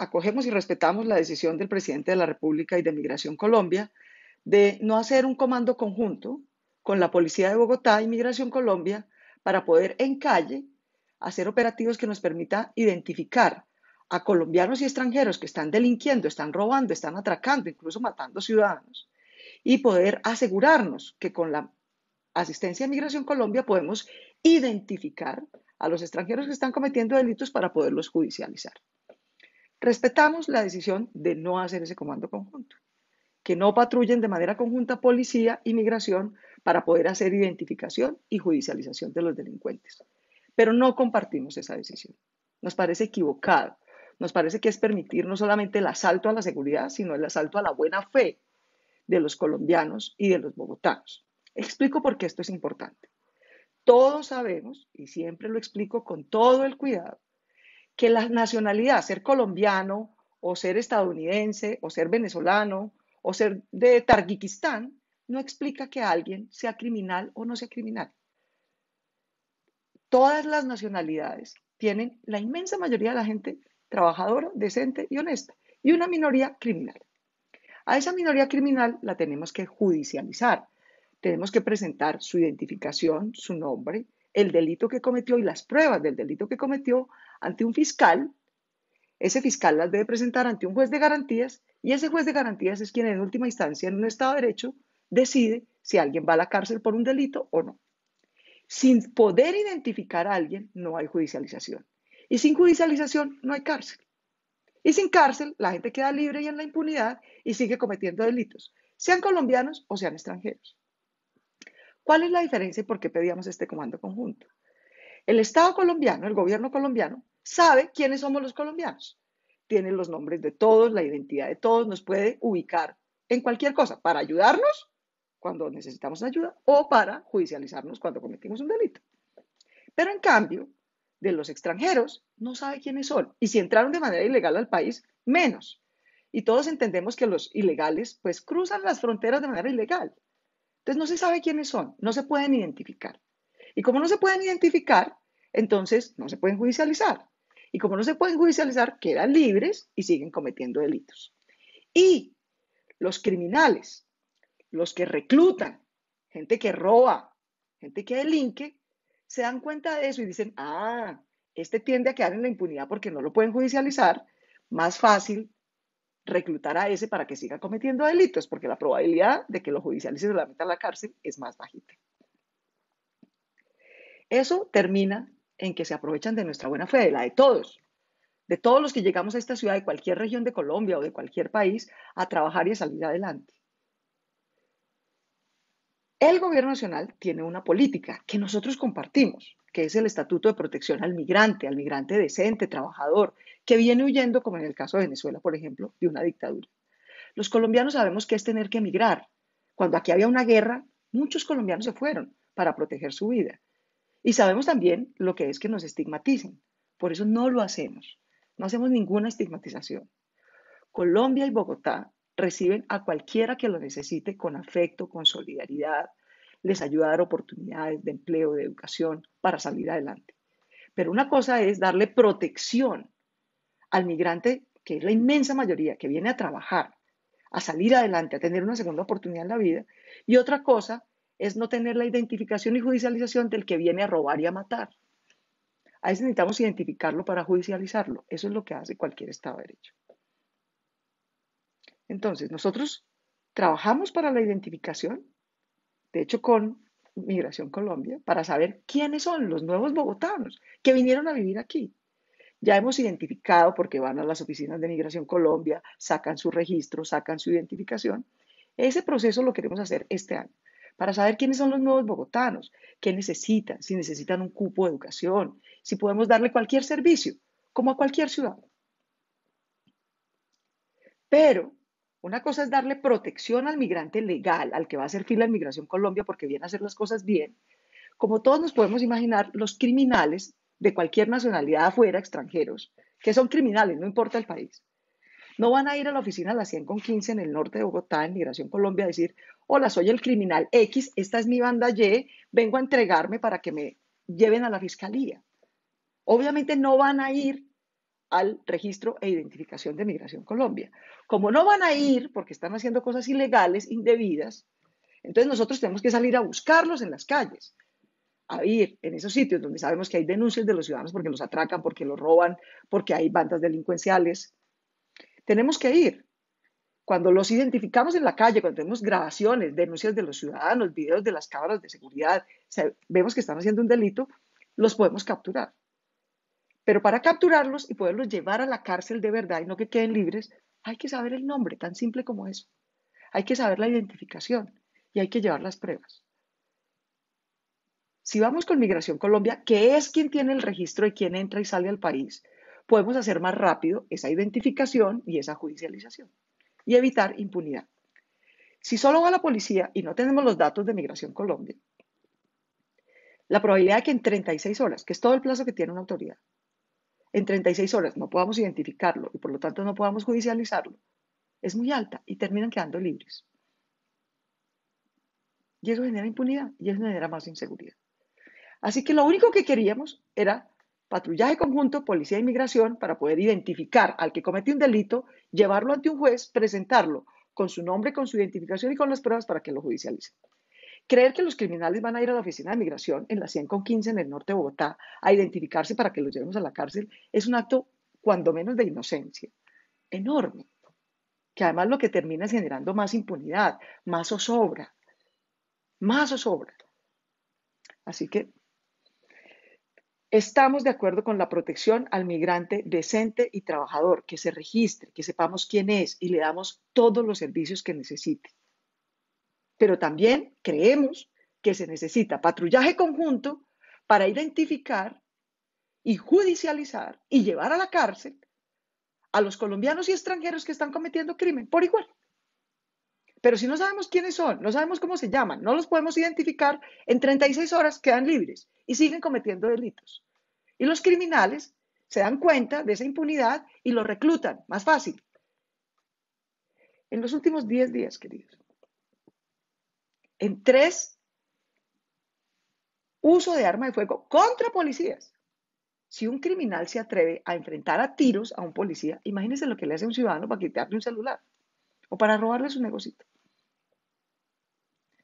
acogemos y respetamos la decisión del presidente de la República y de Migración Colombia de no hacer un comando conjunto con la Policía de Bogotá y Migración Colombia para poder en calle hacer operativos que nos permita identificar a colombianos y extranjeros que están delinquiendo, están robando, están atracando, incluso matando ciudadanos, y poder asegurarnos que con la asistencia de Migración Colombia podemos identificar a los extranjeros que están cometiendo delitos para poderlos judicializar. Respetamos la decisión de no hacer ese comando conjunto, que no patrullen de manera conjunta policía y migración para poder hacer identificación y judicialización de los delincuentes. Pero no compartimos esa decisión. Nos parece equivocado. Nos parece que es permitir no solamente el asalto a la seguridad, sino el asalto a la buena fe de los colombianos y de los bogotanos. Explico por qué esto es importante. Todos sabemos, y siempre lo explico con todo el cuidado, que la nacionalidad, ser colombiano o ser estadounidense o ser venezolano o ser de Tarquiquistán, no explica que alguien sea criminal o no sea criminal. Todas las nacionalidades tienen la inmensa mayoría de la gente trabajadora, decente y honesta, y una minoría criminal. A esa minoría criminal la tenemos que judicializar. Tenemos que presentar su identificación, su nombre, el delito que cometió y las pruebas del delito que cometió ante un fiscal, ese fiscal las debe presentar ante un juez de garantías y ese juez de garantías es quien en última instancia en un Estado de Derecho decide si alguien va a la cárcel por un delito o no. Sin poder identificar a alguien no hay judicialización. Y sin judicialización no hay cárcel. Y sin cárcel la gente queda libre y en la impunidad y sigue cometiendo delitos, sean colombianos o sean extranjeros. ¿Cuál es la diferencia y por qué pedíamos este comando conjunto? El Estado colombiano, el gobierno colombiano, sabe quiénes somos los colombianos. Tiene los nombres de todos, la identidad de todos, nos puede ubicar en cualquier cosa para ayudarnos cuando necesitamos ayuda o para judicializarnos cuando cometimos un delito. Pero en cambio, de los extranjeros no sabe quiénes son. Y si entraron de manera ilegal al país, menos. Y todos entendemos que los ilegales pues cruzan las fronteras de manera ilegal. Entonces no se sabe quiénes son, no se pueden identificar. Y como no se pueden identificar, entonces no se pueden judicializar y como no se pueden judicializar, quedan libres y siguen cometiendo delitos. Y los criminales, los que reclutan, gente que roba, gente que delinque, se dan cuenta de eso y dicen, ah, este tiende a quedar en la impunidad porque no lo pueden judicializar, más fácil reclutar a ese para que siga cometiendo delitos, porque la probabilidad de que lo judicialice y lo meta a la cárcel es más bajita. Eso termina en que se aprovechan de nuestra buena fe, de la de todos, de todos los que llegamos a esta ciudad, de cualquier región de Colombia o de cualquier país, a trabajar y a salir adelante. El gobierno nacional tiene una política que nosotros compartimos, que es el Estatuto de Protección al Migrante, al migrante decente, trabajador, que viene huyendo, como en el caso de Venezuela, por ejemplo, de una dictadura. Los colombianos sabemos qué es tener que emigrar. Cuando aquí había una guerra, muchos colombianos se fueron para proteger su vida. Y sabemos también lo que es que nos estigmaticen. Por eso no lo hacemos. No hacemos ninguna estigmatización. Colombia y Bogotá reciben a cualquiera que lo necesite con afecto, con solidaridad, les ayuda a dar oportunidades de empleo, de educación, para salir adelante. Pero una cosa es darle protección al migrante, que es la inmensa mayoría, que viene a trabajar, a salir adelante, a tener una segunda oportunidad en la vida, y otra cosa es no tener la identificación y judicialización del que viene a robar y a matar. Ahí necesitamos identificarlo para judicializarlo. Eso es lo que hace cualquier Estado de Derecho. Entonces, nosotros trabajamos para la identificación, de hecho con Migración Colombia, para saber quiénes son los nuevos bogotanos que vinieron a vivir aquí. Ya hemos identificado, porque van a las oficinas de Migración Colombia, sacan su registro, sacan su identificación. Ese proceso lo queremos hacer este año para saber quiénes son los nuevos bogotanos, qué necesitan, si necesitan un cupo de educación, si podemos darle cualquier servicio, como a cualquier ciudadano. Pero una cosa es darle protección al migrante legal, al que va a hacer fila en Migración Colombia porque viene a hacer las cosas bien. Como todos nos podemos imaginar, los criminales de cualquier nacionalidad afuera, extranjeros, que son criminales, no importa el país, no van a ir a la oficina de las 100 con 15 en el norte de Bogotá, en Migración Colombia, a decir, hola, soy el criminal X, esta es mi banda Y, vengo a entregarme para que me lleven a la fiscalía. Obviamente no van a ir al registro e identificación de Migración Colombia. Como no van a ir porque están haciendo cosas ilegales, indebidas, entonces nosotros tenemos que salir a buscarlos en las calles, a ir en esos sitios donde sabemos que hay denuncias de los ciudadanos porque los atracan, porque los roban, porque hay bandas delincuenciales, tenemos que ir. Cuando los identificamos en la calle, cuando tenemos grabaciones, denuncias de los ciudadanos, videos de las cámaras de seguridad, vemos que están haciendo un delito, los podemos capturar. Pero para capturarlos y poderlos llevar a la cárcel de verdad y no que queden libres, hay que saber el nombre, tan simple como eso. Hay que saber la identificación y hay que llevar las pruebas. Si vamos con Migración Colombia, que es quien tiene el registro de quién entra y sale al país, podemos hacer más rápido esa identificación y esa judicialización y evitar impunidad. Si solo va la policía y no tenemos los datos de Migración Colombia, la probabilidad de que en 36 horas, que es todo el plazo que tiene una autoridad, en 36 horas no podamos identificarlo y por lo tanto no podamos judicializarlo, es muy alta y terminan quedando libres. Y eso genera impunidad y eso genera más inseguridad. Así que lo único que queríamos era patrullaje conjunto, policía e inmigración, para poder identificar al que cometió un delito, llevarlo ante un juez, presentarlo con su nombre, con su identificación y con las pruebas para que lo judicialicen. Creer que los criminales van a ir a la oficina de migración en la 100 con 15 en el norte de Bogotá a identificarse para que los llevemos a la cárcel es un acto cuando menos de inocencia enorme, que además lo que termina es generando más impunidad, más zozobra, más zozobra. Así que Estamos de acuerdo con la protección al migrante decente y trabajador, que se registre, que sepamos quién es y le damos todos los servicios que necesite. Pero también creemos que se necesita patrullaje conjunto para identificar y judicializar y llevar a la cárcel a los colombianos y extranjeros que están cometiendo crimen por igual. Pero si no sabemos quiénes son, no sabemos cómo se llaman, no los podemos identificar, en 36 horas quedan libres y siguen cometiendo delitos. Y los criminales se dan cuenta de esa impunidad y lo reclutan, más fácil. En los últimos 10 días, queridos, en tres uso de arma de fuego contra policías. Si un criminal se atreve a enfrentar a tiros a un policía, imagínense lo que le hace un ciudadano para quitarle un celular o para robarle su negocito.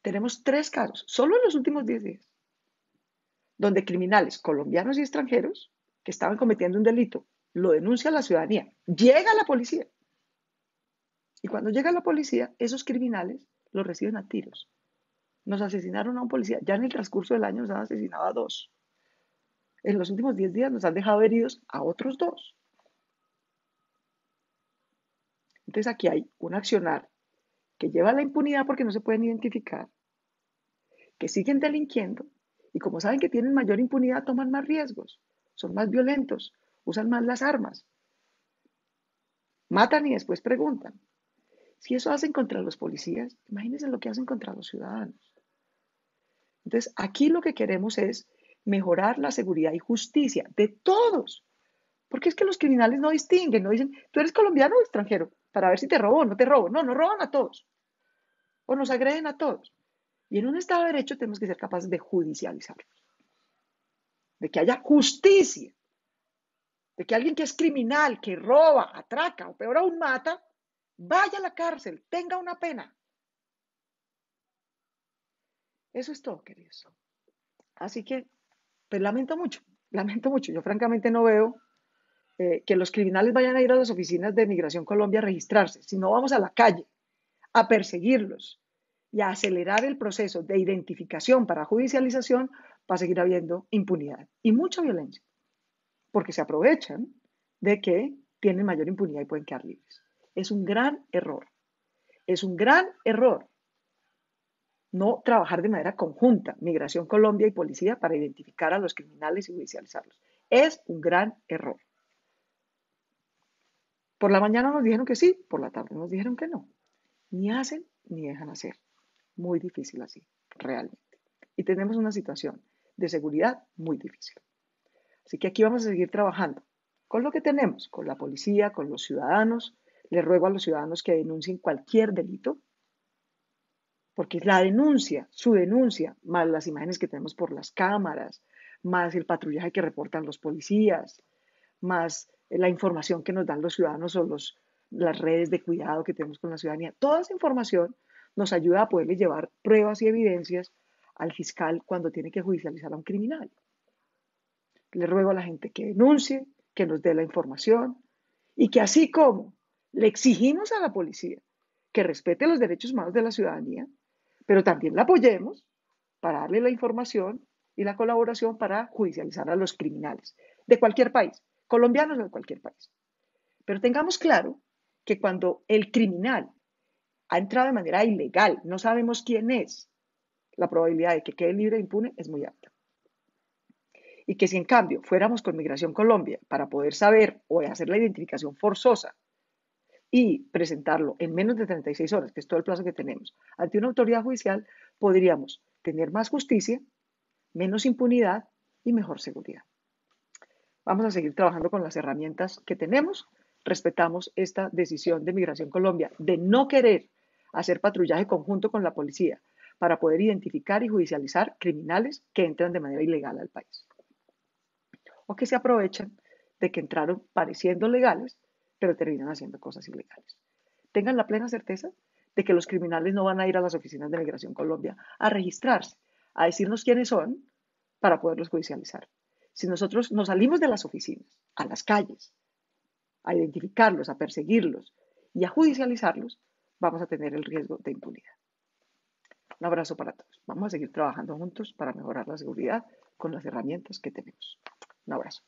Tenemos tres casos, solo en los últimos 10 días donde criminales colombianos y extranjeros que estaban cometiendo un delito lo denuncia la ciudadanía, llega la policía. Y cuando llega la policía, esos criminales los reciben a tiros. Nos asesinaron a un policía. Ya en el transcurso del año nos han asesinado a dos. En los últimos 10 días nos han dejado heridos a otros dos. Entonces aquí hay un accionar que lleva la impunidad porque no se pueden identificar, que siguen delinquiendo y como saben que tienen mayor impunidad, toman más riesgos, son más violentos, usan más las armas, matan y después preguntan. Si eso hacen contra los policías, imagínense lo que hacen contra los ciudadanos. Entonces, aquí lo que queremos es mejorar la seguridad y justicia de todos. Porque es que los criminales no distinguen, no dicen, tú eres colombiano o extranjero, para ver si te robo o no te robo. No, nos roban a todos. O nos agreden a todos. Y en un Estado de Derecho tenemos que ser capaces de judicializar. de que haya justicia, de que alguien que es criminal, que roba, atraca o peor aún mata, vaya a la cárcel, tenga una pena. Eso es todo, queridos. Así que, pues lamento mucho, lamento mucho. Yo francamente no veo eh, que los criminales vayan a ir a las oficinas de Migración Colombia a registrarse, si no vamos a la calle a perseguirlos, y acelerar el proceso de identificación para judicialización, va a seguir habiendo impunidad y mucha violencia, porque se aprovechan de que tienen mayor impunidad y pueden quedar libres. Es un gran error. Es un gran error no trabajar de manera conjunta, Migración Colombia y Policía, para identificar a los criminales y judicializarlos. Es un gran error. Por la mañana nos dijeron que sí, por la tarde nos dijeron que no. Ni hacen ni dejan hacer muy difícil así, realmente. Y tenemos una situación de seguridad muy difícil. Así que aquí vamos a seguir trabajando con lo que tenemos, con la policía, con los ciudadanos. Les ruego a los ciudadanos que denuncien cualquier delito, porque es la denuncia, su denuncia, más las imágenes que tenemos por las cámaras, más el patrullaje que reportan los policías, más la información que nos dan los ciudadanos o los, las redes de cuidado que tenemos con la ciudadanía, toda esa información nos ayuda a poderle llevar pruebas y evidencias al fiscal cuando tiene que judicializar a un criminal. Le ruego a la gente que denuncie, que nos dé la información y que así como le exigimos a la policía que respete los derechos humanos de la ciudadanía, pero también la apoyemos para darle la información y la colaboración para judicializar a los criminales de cualquier país, colombianos de cualquier país. Pero tengamos claro que cuando el criminal ha entrado de manera ilegal, no sabemos quién es, la probabilidad de que quede libre e impune es muy alta. Y que si en cambio fuéramos con Migración Colombia para poder saber o hacer la identificación forzosa y presentarlo en menos de 36 horas, que es todo el plazo que tenemos, ante una autoridad judicial, podríamos tener más justicia, menos impunidad y mejor seguridad. Vamos a seguir trabajando con las herramientas que tenemos. Respetamos esta decisión de Migración Colombia de no querer hacer patrullaje conjunto con la policía para poder identificar y judicializar criminales que entran de manera ilegal al país. O que se aprovechan de que entraron pareciendo legales, pero terminan haciendo cosas ilegales. Tengan la plena certeza de que los criminales no van a ir a las oficinas de Migración Colombia a registrarse, a decirnos quiénes son para poderlos judicializar. Si nosotros nos salimos de las oficinas, a las calles, a identificarlos, a perseguirlos y a judicializarlos, vamos a tener el riesgo de impunidad. Un abrazo para todos. Vamos a seguir trabajando juntos para mejorar la seguridad con las herramientas que tenemos. Un abrazo.